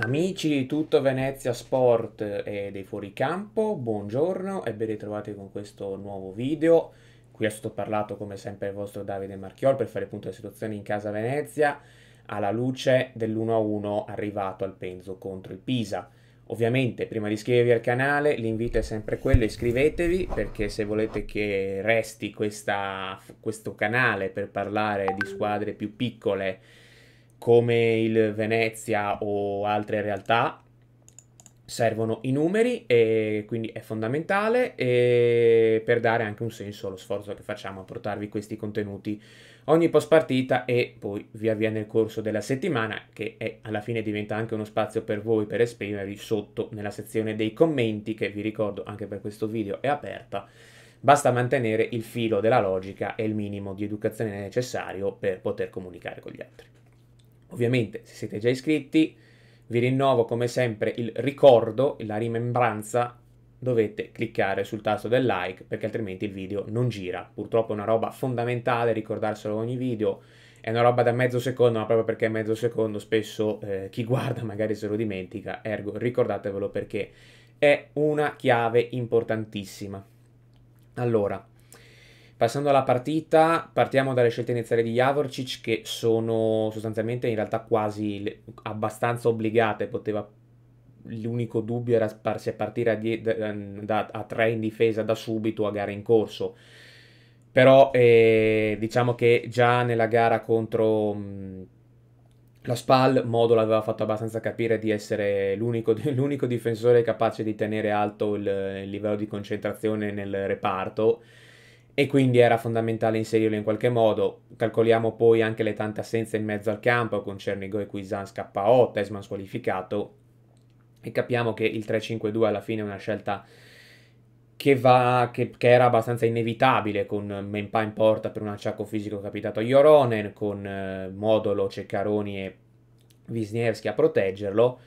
Amici di tutto Venezia Sport e dei fuoricampo, buongiorno e ben ritrovati con questo nuovo video. Qui è stato parlato come sempre il vostro Davide Marchiol per fare punto della situazione in casa Venezia alla luce dell'1-1 arrivato al Penzo contro il Pisa. Ovviamente prima di iscrivervi al canale l'invito è sempre quello, iscrivetevi perché se volete che resti questa, questo canale per parlare di squadre più piccole come il Venezia o altre realtà servono i numeri e quindi è fondamentale per dare anche un senso allo sforzo che facciamo a portarvi questi contenuti ogni post partita e poi via via nel corso della settimana che è, alla fine diventa anche uno spazio per voi per esprimervi sotto nella sezione dei commenti che vi ricordo anche per questo video è aperta basta mantenere il filo della logica e il minimo di educazione necessario per poter comunicare con gli altri Ovviamente, se siete già iscritti, vi rinnovo come sempre il ricordo, la rimembranza, dovete cliccare sul tasto del like perché altrimenti il video non gira. Purtroppo è una roba fondamentale ricordarselo ogni video, è una roba da mezzo secondo, ma proprio perché è mezzo secondo spesso eh, chi guarda magari se lo dimentica, ergo ricordatevelo perché è una chiave importantissima. Allora, Passando alla partita, partiamo dalle scelte iniziali di Javorcic che sono sostanzialmente in realtà quasi le, abbastanza obbligate, poteva l'unico dubbio era sparsi a partire a, die, ehm, da, a tre in difesa da subito a gara in corso. Però eh, diciamo che già nella gara contro mh, mm, la Spal Modo l'aveva fatto abbastanza capire di essere l'unico, l'unico difensore capace di tenere alto il, il livello di concentrazione nel reparto e quindi era fondamentale inserirlo in qualche modo. Calcoliamo poi anche le tante assenze in mezzo al campo con Cernigo Cernigoe, Cuisan, KO, Tesman squalificato e capiamo che il 3-5-2 alla fine è una scelta che, va, che, che, era abbastanza inevitabile con Mempa in porta per un acciacco fisico capitato a Joronen, con eh, Modolo, Ceccaroni e Wisniewski a proteggerlo.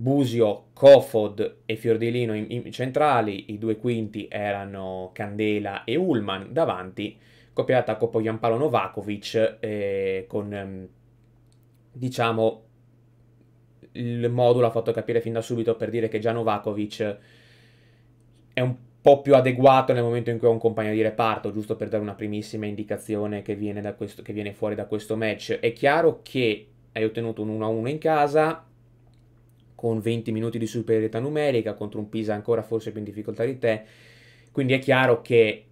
Busio, Cofod e Fiordilino in, in, centrali, i due quinti erano Candela e Ullman davanti, coppia d'attacco poi Gianpaolo Novakovic eh, con ehm, diciamo il modulo ha fatto capire fin da subito per dire che già Novakovic è un po' più adeguato nel momento in cui è un compagno di reparto, giusto per dare una primissima indicazione che viene, questo, che viene fuori da questo match. È chiaro che hai ottenuto un 1-1 in casa, con 20 minuti di superiorità numerica contro un Pisa ancora forse più in difficoltà di te. Quindi è chiaro che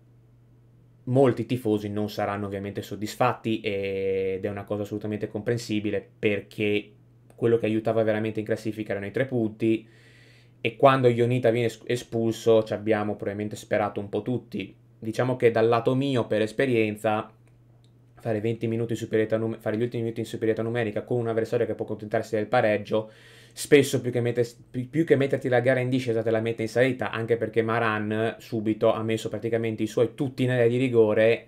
molti tifosi non saranno ovviamente soddisfatti ed è una cosa assolutamente comprensibile perché quello che aiutava veramente in classifica erano i tre punti e quando Ionita viene espulso ci abbiamo probabilmente sperato un po' tutti. Diciamo che dal lato mio per esperienza fare, 20 minuti in fare gli ultimi minuti in superiorità numerica con un avversario che può contentarsi del pareggio spesso più che, mette, più che, metterti la gara in discesa te la mette in salita, anche perché Maran subito ha messo praticamente i suoi tutti in area di rigore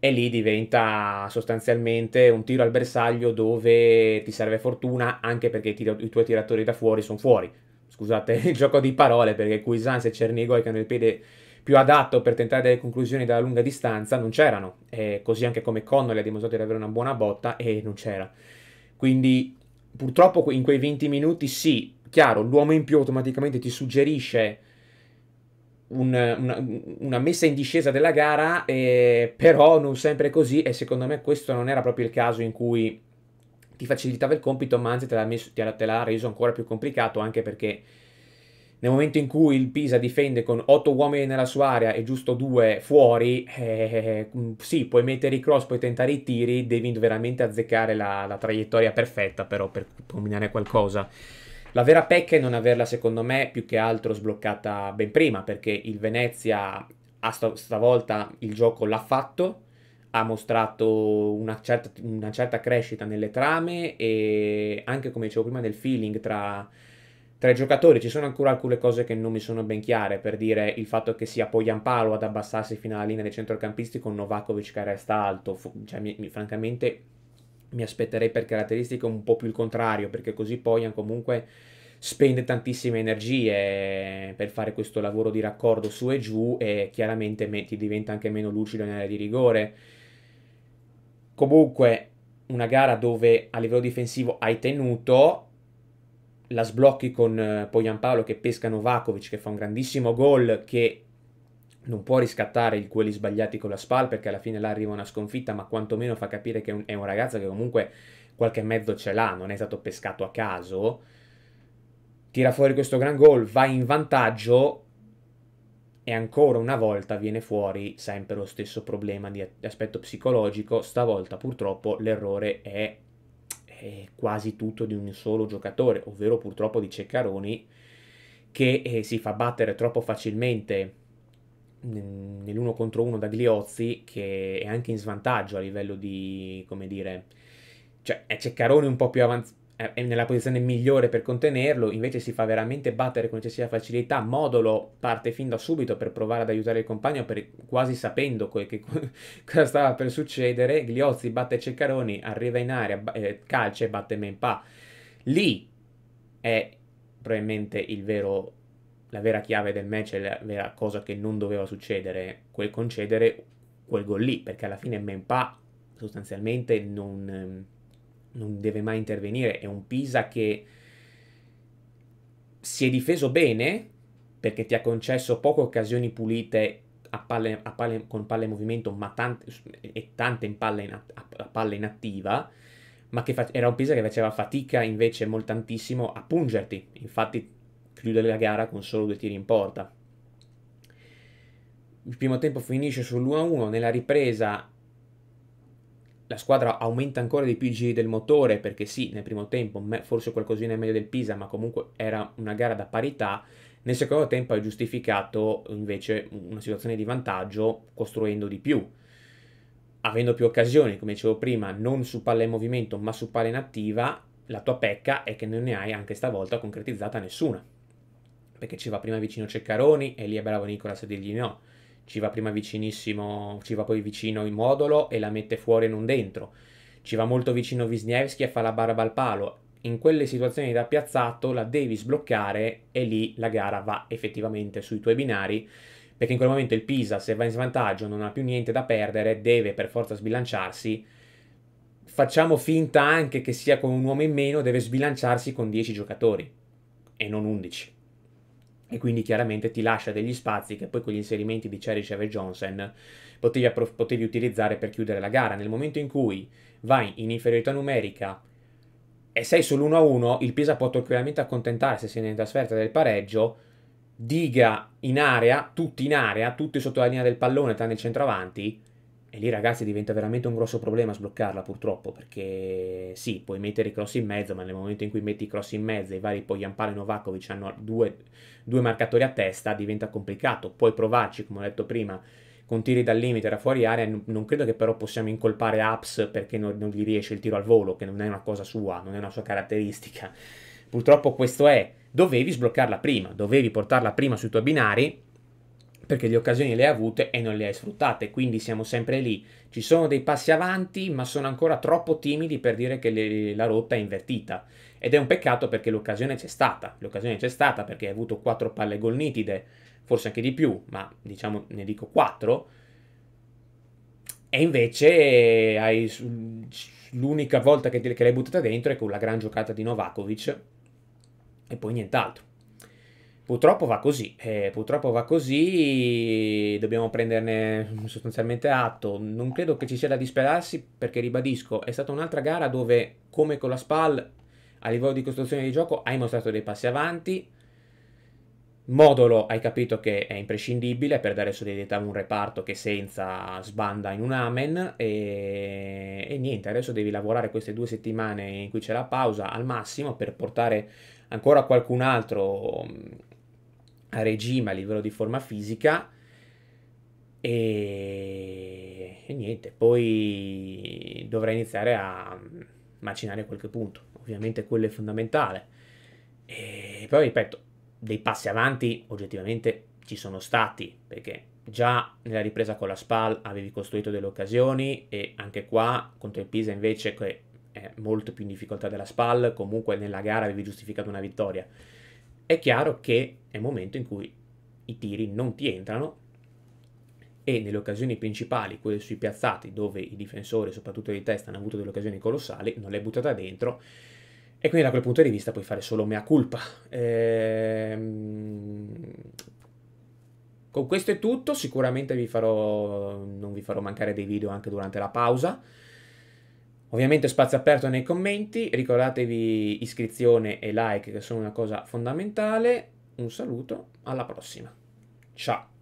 e lì diventa sostanzialmente un tiro al bersaglio dove ti serve fortuna anche perché i, tiro, i tuoi tiratori da fuori sono fuori. Scusate il gioco di parole perché Cuisance e Cernigoi che hanno il piede più adatto per tentare delle conclusioni dalla lunga distanza non c'erano, e così anche come Connolly ha dimostrato di avere una buona botta e non c'era. Quindi purtroppo in quei 20 minuti sì, chiaro, l'uomo in più automaticamente ti suggerisce un, una, una, messa in discesa della gara, eh, però non sempre così e secondo me questo non era proprio il caso in cui ti facilitava il compito, ma anzi te l'ha, messo, te l'ha reso ancora più complicato anche perché nel momento in cui il Pisa difende con 8 uomini nella sua area e giusto 2 fuori, eh, mm, sì, puoi mettere i cross, puoi tentare i tiri, devi veramente azzeccare la, la traiettoria perfetta però per combinare qualcosa. La vera pecca è non averla, secondo me, più che altro sbloccata ben prima, perché il Venezia st stavolta il gioco l'ha fatto, ha mostrato una certa, una certa, crescita nelle trame e anche, come dicevo prima, nel feeling tra tra i giocatori ci sono ancora alcune cose che non mi sono ben chiare, per dire il fatto che sia Poyan Palo ad abbassarsi fino alla linea dei centrocampisti con Novakovic che resta alto, cioè, mi, mi, francamente mi aspetterei per caratteristiche un po' più il contrario, perché così Poyan comunque spende tantissime energie per fare questo lavoro di raccordo su e giù e chiaramente ti diventa anche meno lucido in area di rigore. Comunque una gara dove a livello difensivo hai tenuto la sblocchi con eh, Poyan Paolo che pesca Novakovic che fa un grandissimo gol che non può riscattare il quelli sbagliati con la SPAL perché alla fine là arriva una sconfitta ma quantomeno fa capire che è un ragazzo che comunque qualche mezzo ce l'ha, non è stato pescato a caso. Tira fuori questo gran gol, va in vantaggio e ancora una volta viene fuori sempre lo stesso problema di aspetto psicologico. Stavolta purtroppo l'errore è eh, quasi tutto di un solo giocatore, ovvero purtroppo di Ceccaroni, che eh, si fa battere troppo facilmente nell'uno contro uno da Gliozzi, che è anche in svantaggio a livello di, come dire, cioè è Ceccaroni un po' più avanzato è nella posizione migliore per contenerlo, invece si fa veramente battere con eccessiva facilità, Modolo parte fin da subito per provare ad aiutare il compagno, per, quasi sapendo que- che, cosa stava per succedere, Gliozzi batte Ceccaroni, arriva in area, eh, calcia e batte Mempa. Lì è probabilmente vero, la vera chiave del match, la vera cosa che non doveva succedere, quel concedere quel gol lì, perché alla fine Mempa sostanzialmente non ehm, non deve mai intervenire. È un Pisa che si è difeso bene perché ti ha concesso poche occasioni pulite a palle, a palle, con palle in movimento ma tante, e tante in palle, in, a, a palle inattiva, ma che fa, era un Pisa che faceva fatica invece molto tantissimo a pungerti. Infatti chiude la gara con solo due tiri in porta. Il primo tempo finisce sull'1-1, nella ripresa la squadra aumenta ancora di più i giri del motore perché sì, nel primo tempo forse qualcosina è meglio del Pisa, ma comunque era una gara da parità. Nel secondo tempo è giustificato invece una situazione di vantaggio costruendo di più, avendo più occasioni, come dicevo prima, non su palla in movimento ma su palla inattiva. La tua pecca è che non ne hai anche stavolta concretizzata nessuna. Perché ci va prima vicino Ceccaroni e lì è bravo Nicolas a dirgli no ci va prima vicinissimo, ci va poi vicino il modulo e la mette fuori e non dentro, ci va molto vicino Wisniewski e fa la barba al palo. In quelle situazioni da piazzato la devi sbloccare e lì la gara va effettivamente sui tuoi binari perché in quel momento il Pisa, se va in svantaggio, non ha più niente da perdere, deve per forza sbilanciarsi. Facciamo finta anche che sia con un uomo in meno, deve sbilanciarsi con 10 giocatori e non 11 e quindi chiaramente ti lascia degli spazi che poi con gli inserimenti di Cherishev e Johnson potevi, potevi utilizzare per chiudere la gara. Nel momento in cui vai in inferiorità numerica e sei sull'1-1, il Pisa può tranquillamente accontentarsi, se sei in trasferta del pareggio, diga in area, tutti in area, tutti sotto la linea del pallone tranne il centroavanti, e lì ragazzi diventa veramente un grosso problema sbloccarla purtroppo, perché sì, puoi mettere i cross in mezzo, ma nel momento in cui metti i cross in mezzo, i vari Pogliampale e Novakovic hanno due, due, marcatori a testa, diventa complicato. Puoi provarci, come ho detto prima, con tiri dal limite da fuori area, non credo che però possiamo incolpare Apps perché non, non gli riesce il tiro al volo, che non è una cosa sua, non è una sua caratteristica. Purtroppo questo è, dovevi sbloccarla prima, dovevi portarla prima sui tuoi binari, perché le occasioni le hai avute e non le hai sfruttate, quindi siamo sempre lì. Ci sono dei passi avanti, ma sono ancora troppo timidi per dire che le, la rotta è invertita. Ed è un peccato perché l'occasione c'è stata, l'occasione c'è stata perché hai avuto quattro palle gol nitide, forse anche di più, ma diciamo ne dico quattro. E invece hai, l'unica volta che, che l'hai buttata dentro è con la gran giocata di Novakovic e poi nient'altro. Purtroppo va così, eh, purtroppo va così, dobbiamo prenderne sostanzialmente atto. Non credo che ci sia da disperarsi perché, ribadisco, è stata un'altra gara dove, come con la SPAL, a livello di costruzione di gioco hai mostrato dei passi avanti. Modulo hai capito che è imprescindibile per dare solidità a un reparto che senza sbanda in un amen e, e niente, adesso devi lavorare queste due settimane in cui c'è la pausa al massimo per portare ancora qualcun altro a regime a livello di forma fisica e, e niente, poi dovrei iniziare a macinare a qualche punto, ovviamente quello è fondamentale. E poi ripeto, dei passi avanti oggettivamente ci sono stati, perché già nella ripresa con la SPAL avevi costruito delle occasioni e anche qua contro il Pisa invece che è molto più in difficoltà della SPAL, comunque nella gara avevi giustificato una vittoria è chiaro che è il momento in cui i tiri non ti entrano e nelle occasioni principali, quelle sui piazzati dove i difensori, soprattutto di testa, hanno avuto delle occasioni colossali, non le l'hai buttata dentro e quindi da quel punto di vista puoi fare solo mea culpa. Ehm... Con questo è tutto, sicuramente vi farò, non vi farò mancare dei video anche durante la pausa. Ovviamente spazio aperto nei commenti, ricordatevi iscrizione e like che sono una cosa fondamentale. Un saluto, alla prossima. Ciao!